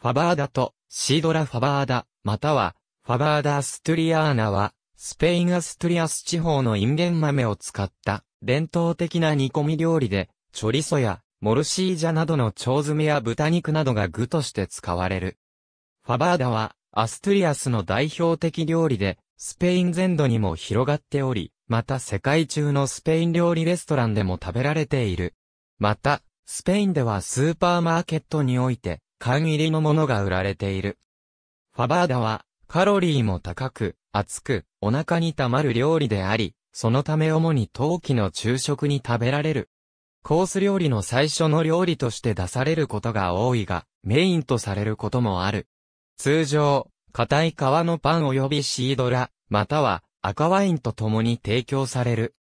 ファバーダとシードラ・ファバーダ、またはファバーダ・アストゥリアーナは、スペイン・アストゥリアス地方のインゲン豆を使った伝統的な煮込み料理で、チョリソやモルシージャなどの腸詰めや豚肉などが具として使われる。ファバーダは、アストゥリアスの代表的料理で、スペイン全土にも広がっており、また世界中のスペイン料理レストランでも食べられている。また、スペインではスーパーマーケットにおいて、缶入りのものが売られている。ファバーダは、カロリーも高く、熱く、お腹に溜まる料理であり、そのため主に陶器の昼食に食べられる。コース料理の最初の料理として出されることが多いが、メインとされることもある。通常、硬い皮のパン及びシードラ、または赤ワインと共に提供される。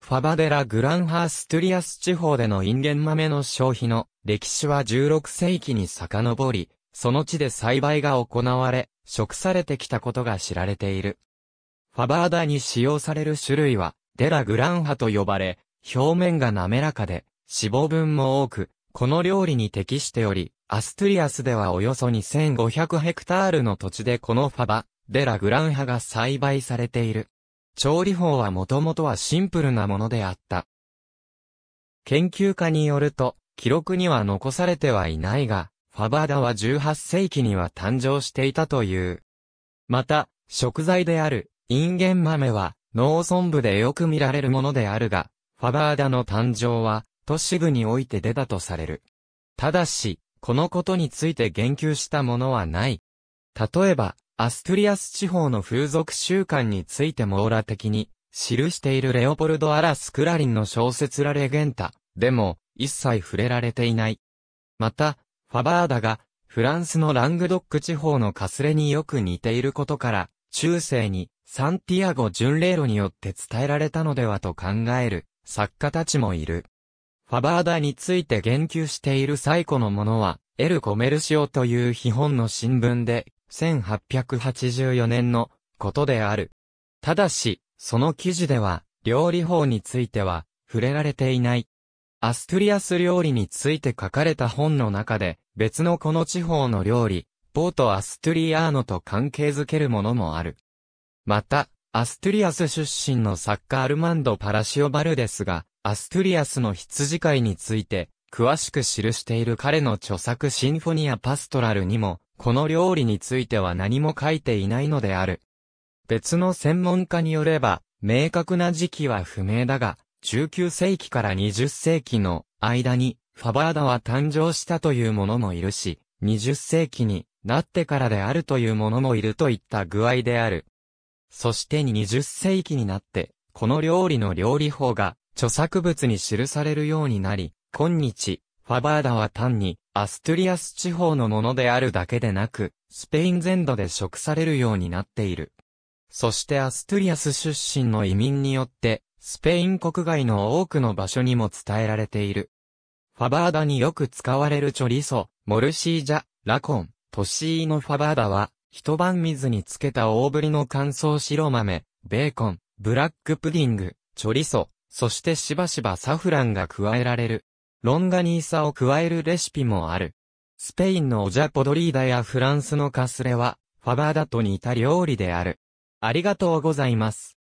ファバデラ・グランハーストゥリアス地方でのインゲン豆の消費の歴史は16世紀に遡り、その地で栽培が行われ、食されてきたことが知られている。ファバーダに使用される種類は、デラグランハと呼ばれ、表面が滑らかで、脂肪分も多く、この料理に適しており、アストゥリアスではおよそ2500ヘクタールの土地でこのファバ、デラグランハが栽培されている。調理法はもともとはシンプルなものであった。研究家によると、記録には残されてはいないが、ファバーダは18世紀には誕生していたという。また、食材である、インゲン豆は、農村部でよく見られるものであるが、ファバーダの誕生は、都市部において出たとされる。ただし、このことについて言及したものはない。例えば、アストリアス地方の風俗習慣について網羅的に、記しているレオポルド・アラス・クラリンの小説ラレゲンタ、でも、一切触れられていない。また、ファバーダが、フランスのラングドック地方のかすれによく似ていることから、中世に、サンティアゴ巡礼路によって伝えられたのではと考える、作家たちもいる。ファバーダについて言及している最古のものは、エル・コメルシオという日本の新聞で、1884年のことである。ただし、その記事では、料理法については、触れられていない。アストゥリアス料理について書かれた本の中で、別のこの地方の料理、ポート・アストゥリアーノと関係づけるものもある。また、アストゥリアス出身の作家アルマンド・パラシオ・バルデスが、アストゥリアスの羊飼いについて、詳しく記している彼の著作シンフォニア・パストラルにも、この料理については何も書いていないのである。別の専門家によれば、明確な時期は不明だが、19世紀から20世紀の間にファバーダは誕生したというものもいるし、20世紀になってからであるというものもいるといった具合である。そして20世紀になって、この料理の料理法が著作物に記されるようになり、今日、ファバーダは単にアストゥリアス地方のものであるだけでなく、スペイン全土で食されるようになっている。そしてアストゥリアス出身の移民によって、スペイン国外の多くの場所にも伝えられている。ファバーダによく使われるチョリソ、モルシージャ、ラコン、トシーノファバーダは、一晩水につけた大ぶりの乾燥白豆、ベーコン、ブラックプディング、チョリソ、そしてしばしばサフランが加えられる。ロンガニーサを加えるレシピもある。スペインのオジャポドリーダやフランスのカスレは、ファバーダと似た料理である。ありがとうございます。